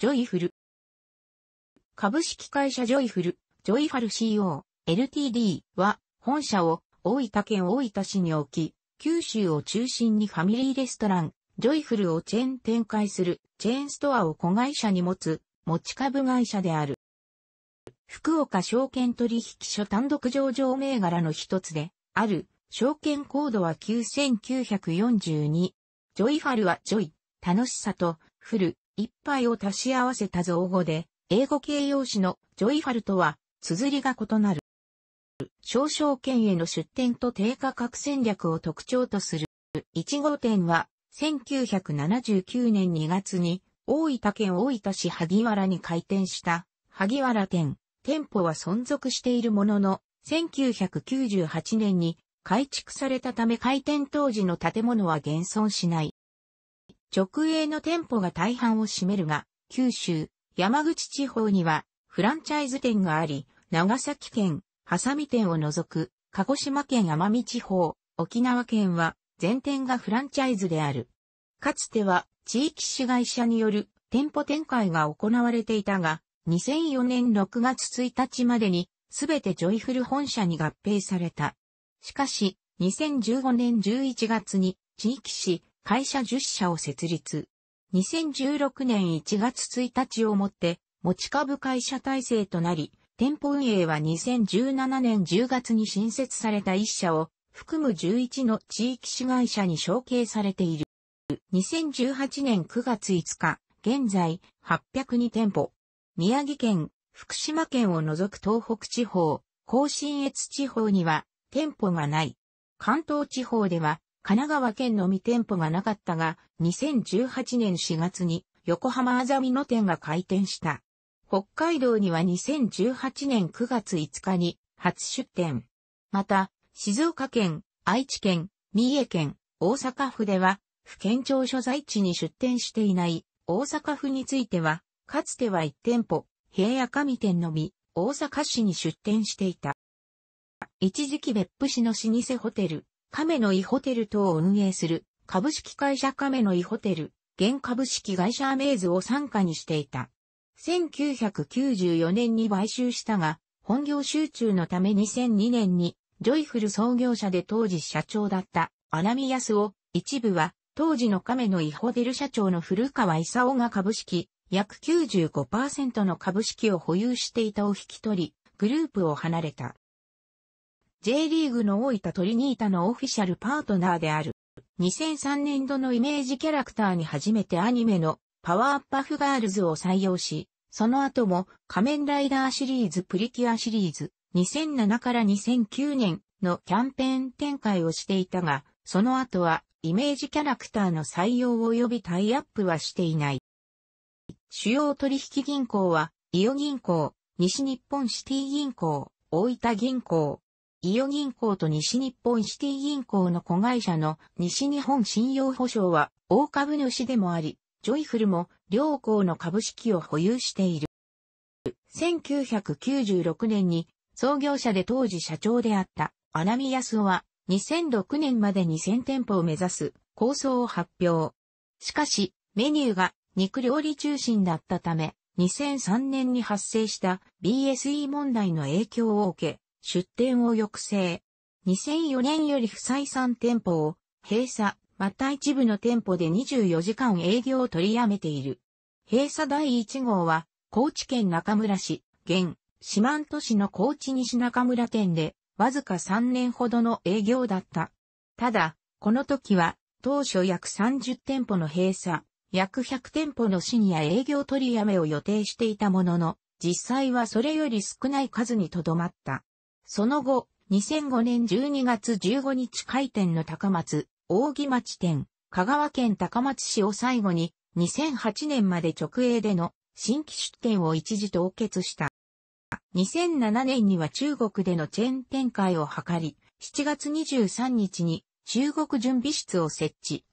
ジョイフル。株式会社ジョイフル、ジョイファル CO、LTD は、本社を大分県大分市に置き、九州を中心にファミリーレストラン、ジョイフルをチェーン展開する、チェーンストアを子会社に持つ、持ち株会社である。福岡証券取引所単独上場銘柄の一つで、ある、証券コードは9942。ジョイファルはジョイ、楽しさと、フル、一杯を足し合わせた造語で、英語形容詞のジョイファルとは、綴りが異なる。少々券への出店と低価格戦略を特徴とする。1号店は、1979年2月に、大分県大分市萩原に開店した、萩原店。店舗は存続しているものの、1998年に改築されたため開店当時の建物は現存しない。直営の店舗が大半を占めるが、九州、山口地方にはフランチャイズ店があり、長崎県、ハサミ店を除く、鹿児島県奄美地方、沖縄県は全店がフランチャイズである。かつては地域市会社による店舗展開が行われていたが、2004年6月1日までにすべてジョイフル本社に合併された。しかし、2015年11月に地域市会社10社を設立。2016年1月1日をもって、持ち株会社体制となり、店舗運営は2017年10月に新設された1社を含む11の地域市会社に承継されている。2018年9月5日、現在802店舗。宮城県、福島県を除く東北地方、甲信越地方には店舗がない。関東地方では神奈川県のみ店舗がなかったが、2018年4月に横浜あざみの店が開店した。北海道には2018年9月5日に初出店。また、静岡県、愛知県、三重県、大阪府では、府県庁所在地に出店していない大阪府については、かつては1店舗、平野上店のみ、大阪市に出店していた。一時期別府市の老舗ホテル、亀の井ホテル等を運営する株式会社亀の井ホテル、現株式会社アメーズを参加にしていた。1994年に買収したが、本業集中のため2002年に、ジョイフル創業者で当時社長だったアミヤスを、一部は当時の亀の井ホテル社長の古川勲が株式、約95%の株式を保有していたを引き取り、グループを離れた。J リーグの大分トリニータのオフィシャルパートナーである。2003年度のイメージキャラクターに初めてアニメのパワーアッパフガールズを採用し、その後も仮面ライダーシリーズプリキュアシリーズ2007から2009年のキャンペーン展開をしていたが、その後はイメージキャラクターの採用及びタイアップはしていない。主要取引銀行は、伊予銀行、西日本シティ銀行、大分銀行、伊予銀行と西日本シティ銀行の子会社の西日本信用保証は大株主でもあり、ジョイフルも両行の株式を保有している。1996年に創業者で当時社長であったミ見康夫は2006年まで2000店舗を目指す構想を発表。しかし、メニューが肉料理中心だったため、2003年に発生した BSE 問題の影響を受け、出店を抑制。2004年より不採算店舗を閉鎖、また一部の店舗で24時間営業を取りやめている。閉鎖第1号は、高知県中村市、現、四万都市の高知西中村店で、わずか3年ほどの営業だった。ただ、この時は、当初約30店舗の閉鎖、約100店舗のシニア営業取りやめを予定していたものの、実際はそれより少ない数にとどまった。その後、2005年12月15日開店の高松、扇町店、香川県高松市を最後に、2008年まで直営での新規出店を一時凍結した。2007年には中国でのチェーン展開を図り、7月23日に中国準備室を設置。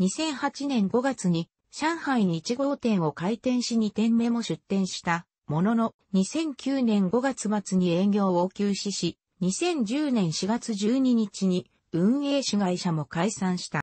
2008年5月に上海に1号店を開店し2店目も出店したものの、2009年5月末に営業を休止し、2010年4月12日に運営主会社も解散した。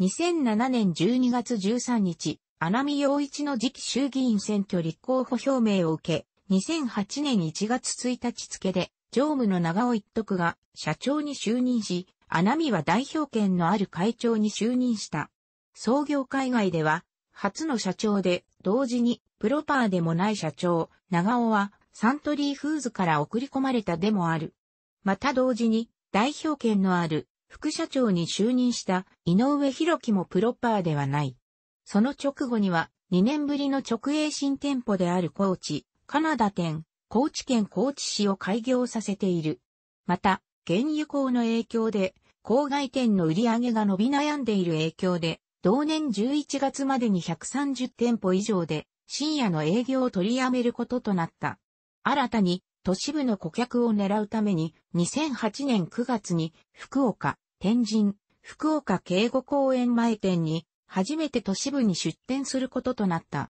2007年12月13日、穴見陽一の次期衆議院選挙立候補表明を受け、2008年1月1日付で、常務の長尾一徳が社長に就任し、穴見は代表権のある会長に就任した。創業海外では、初の社長で、同時に、プロパーでもない社長、長尾は、サントリーフーズから送り込まれたでもある。また同時に、代表権のある、副社長に就任した、井上博樹もプロパーではない。その直後には、2年ぶりの直営新店舗である高知、カナダ店、高知県高知市を開業させている。また、原油高の影響で、郊外店の売り上げが伸び悩んでいる影響で、同年11月までに130店舗以上で深夜の営業を取りやめることとなった。新たに都市部の顧客を狙うために2008年9月に福岡、天神、福岡警護公園前店に初めて都市部に出店することとなった。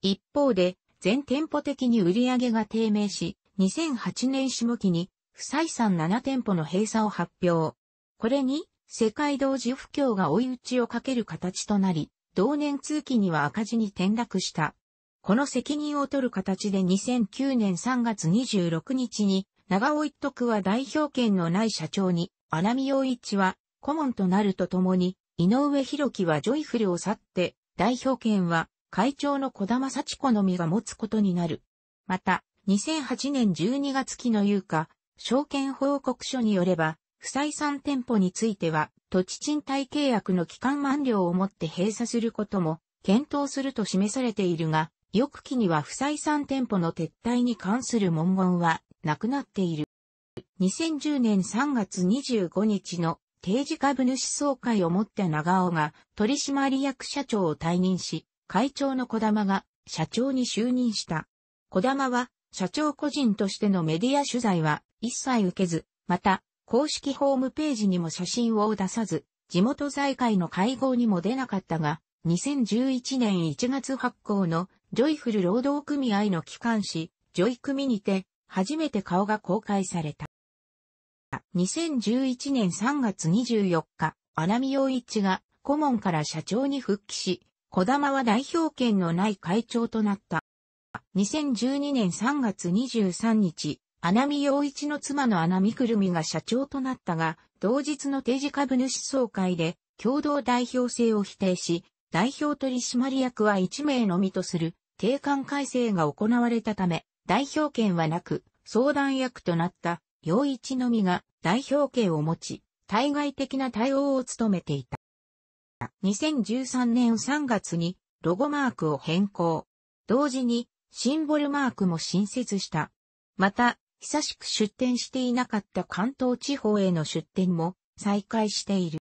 一方で全店舗的に売り上げが低迷し、2008年下期に不採算7店舗の閉鎖を発表。これに世界同時不況が追い打ちをかける形となり、同年通期には赤字に転落した。この責任を取る形で2009年3月26日に、長尾一徳は代表権のない社長に、穴見陽一は顧問となるとともに、井上博樹はジョイフルを去って、代表権は会長の小玉幸子のみが持つことになる。また、2008年12月期の有価、証券報告書によれば、不採算店舗については、土地賃貸契約の期間満了をもって閉鎖することも検討すると示されているが、翌期には不採算店舗の撤退に関する文言はなくなっている。2010年3月25日の定時株主総会をもって長尾が取締役社長を退任し、会長の小玉が社長に就任した。小玉は社長個人としてのメディア取材は一切受けず、また公式ホームページにも写真を出さず、地元財界の会合にも出なかったが、2011年1月発行のジョイフル労働組合の機関誌、ジョイ組にて、初めて顔が公開された。2011年3月24日、穴見陽一が顧問から社長に復帰し、小玉は代表権のない会長となった。2012年3月23日、穴見陽一の妻の穴見くるみが社長となったが、同日の定時株主総会で共同代表制を否定し、代表取締役は1名のみとする定款改正が行われたため、代表権はなく、相談役となった陽一のみが代表権を持ち、対外的な対応を務めていた。2013年3月にロゴマークを変更。同時にシンボルマークも新設した。また、久しく出展していなかった関東地方への出展も再開している。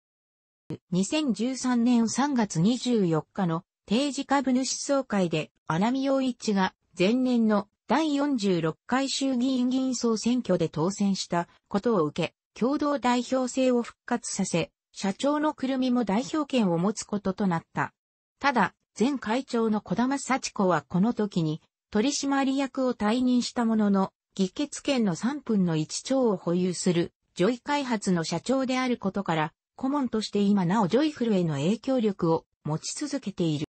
2013年3月24日の定時株主総会で荒見陽一が前年の第46回衆議院議員総選挙で当選したことを受け、共同代表制を復活させ、社長のくるみも代表権を持つこととなった。ただ、前会長の小玉幸子はこの時に取締役を退任したものの、議決権の3分の1兆を保有する、ジョイ開発の社長であることから、顧問として今なおジョイフルへの影響力を持ち続けている。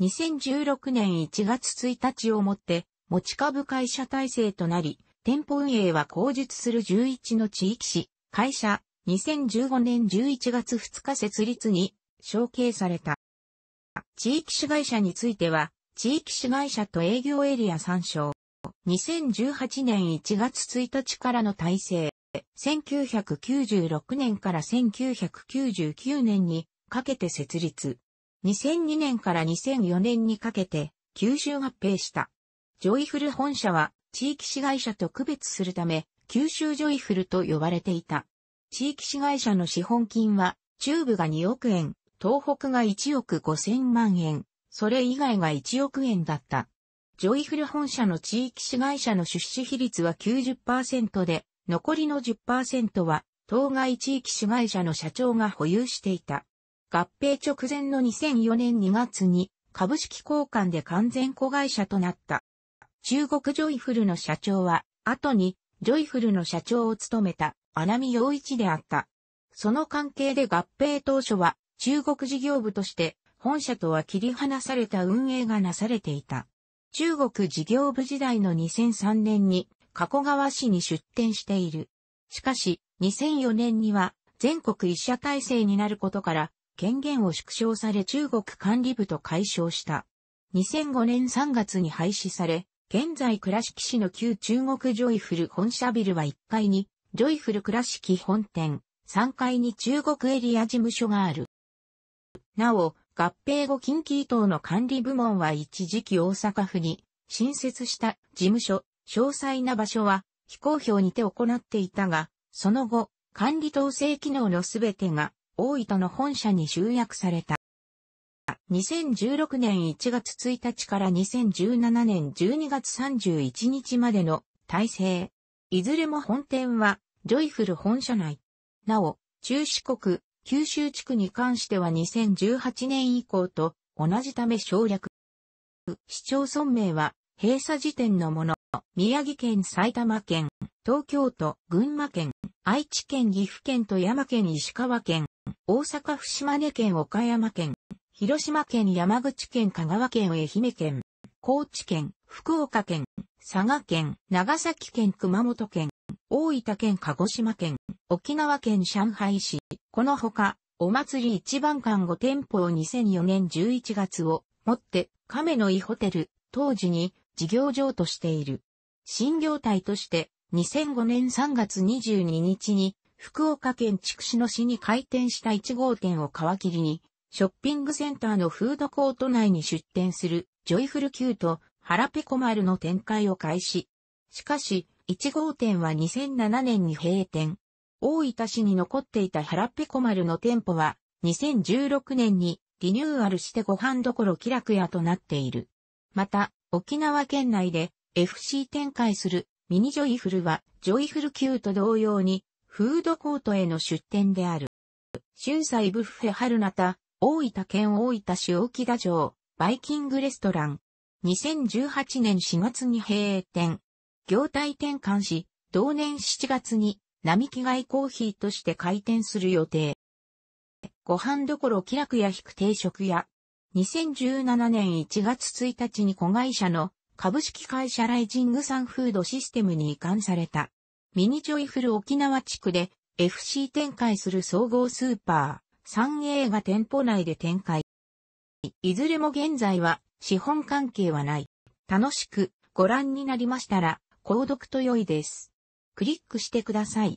2016年1月1日をもって、持ち株会社体制となり、店舗運営は口述する11の地域市、会社、2015年11月2日設立に承継された。地域市会社については、地域市会社と営業エリア参照。2018年1月1日からの体制、1996年から1999年にかけて設立。2002年から2004年にかけて九州合併した。ジョイフル本社は地域市街社と区別するため、九州ジョイフルと呼ばれていた。地域市街社の資本金は、中部が2億円、東北が1億5千万円、それ以外が1億円だった。ジョイフル本社の地域市会社の出資比率は90%で、残りの10%は、当該地域市会社の社長が保有していた。合併直前の2004年2月に、株式交換で完全子会社となった。中国ジョイフルの社長は、後に、ジョイフルの社長を務めた、穴見陽一であった。その関係で合併当初は、中国事業部として、本社とは切り離された運営がなされていた。中国事業部時代の2003年に加古川市に出店している。しかし、2004年には全国一社体制になることから、権限を縮小され中国管理部と解消した。2005年3月に廃止され、現在倉敷市の旧中国ジョイフル本社ビルは1階に、ジョイフル倉敷本店、3階に中国エリア事務所がある。なお、合併後近畿等の管理部門は一時期大阪府に新設した事務所、詳細な場所は非公表にて行っていたが、その後、管理統制機能のすべてが大分の本社に集約された。2016年1月1日から2017年12月31日までの体制。いずれも本店はジョイフル本社内。なお、中四国、九州地区に関しては2018年以降と同じため省略。市町村名は閉鎖時点のもの、宮城県、埼玉県、東京都、群馬県、愛知県、岐阜県、富山県、石川県、大阪府島根県、岡山県、広島県、山口県、香川県、愛媛県、高知県、福岡県、佐賀県、長崎県、熊本県、大分県、鹿児島県、沖縄県、上海市、このほか、お祭り一番館5店舗を2004年11月をもって亀の井ホテル、当時に事業場としている。新業態として2005年3月22日に福岡県筑紫野市に開店した1号店を皮切りに、ショッピングセンターのフードコート内に出店するジョイフル Q と腹ペコ丸の展開を開始。しかし、1号店は2007年に閉店。大分市に残っていた原っぺこ丸の店舗は、2016年にリニューアルしてご飯どころ気楽屋となっている。また、沖縄県内で FC 展開するミニジョイフルは、ジョイフル級と同様に、フードコートへの出店である。春菜ブッフェ春菜田、大分県大分市沖田城、バイキングレストラン。2018年4月に閉店。業態転換し、同年7月に並木外コーヒーとして開店する予定。ご飯どころ気楽や引く定食屋。2017年1月1日に子会社の株式会社ライジングサンフードシステムに移管された。ミニジョイフル沖縄地区で FC 展開する総合スーパー、3 a が店舗内で展開。いずれも現在は資本関係はない。楽しくご覧になりましたら、購読と良いです。クリックしてください。